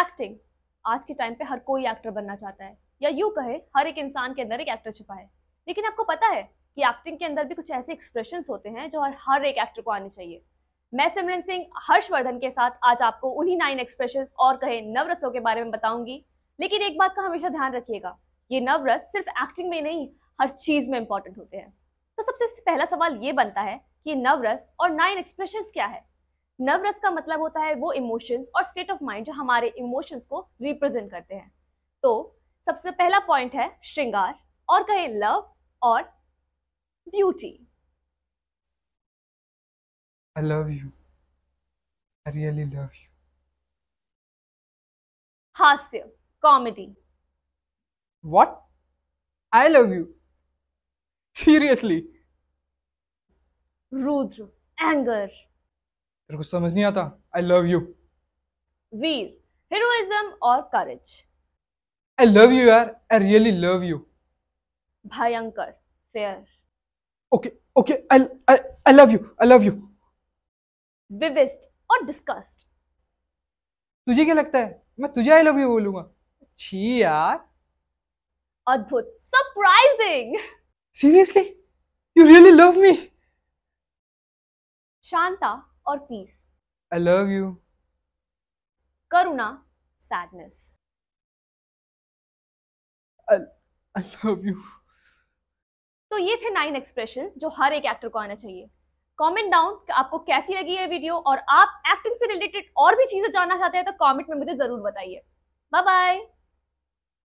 acting आज के time पे हर कोई एक्टर बनना चाहता है या यूँ कहे हर एक इंसान के अंदर एक एक्टर छुपा है लेकिन आपको पता है कि एक्टिंग के अंदर भी कुछ ऐसे एक्सप्रेशन होते हैं जो हर हर एक एक्टर को आने चाहिए मैं सिमरन सिंह हर्षवर्धन के साथ आज आपको उन्हीं नाइन एक्सप्रेशन और कहे नवरसों के बारे में बताऊंगी लेकिन एक बात का हमेशा ध्यान रखिएगा ये नवरस सिर्फ एक्टिंग में नहीं हर चीज में इंपॉर्टेंट होते हैं तो सबसे पहला सवाल ये बनता है कि नवरस और नाइन एक्सप्रेशन क्या है नवरस का मतलब होता है वो इमोशंस और स्टेट ऑफ माइंड जो हमारे इमोशंस को रिप्रेजेंट करते हैं तो सबसे पहला पॉइंट है श्रृंगार और कहे लव और beauty I love you I really love you हास्य comedy what I love you seriously रुद्र एंगर तेरे को समझ नहीं आता आई लव यू वीर हीरोइज्म और करेज आई लव यू यार आई रियली लव यू भयंकर fear okay okay I I love you I love you विविस्ट और डिस्कस्ट तुझे क्या लगता है मैं तुझे आई लव यू बोलूंगा छी यार अद्भुत surprising seriously you really love me शांता और पीस आई लव यू करुणा सैडनेस आई लव यू तो ये थे नाइन एक्सप्रेशन जो हर एक एक्टर को आना चाहिए कमेंट डाउन कि आपको कैसी लगी है वीडियो और आप एक्टिंग से रिलेटेड और भी चीजें जानना चाहते हैं तो कमेंट में मुझे जरूर बताइए बाय बाय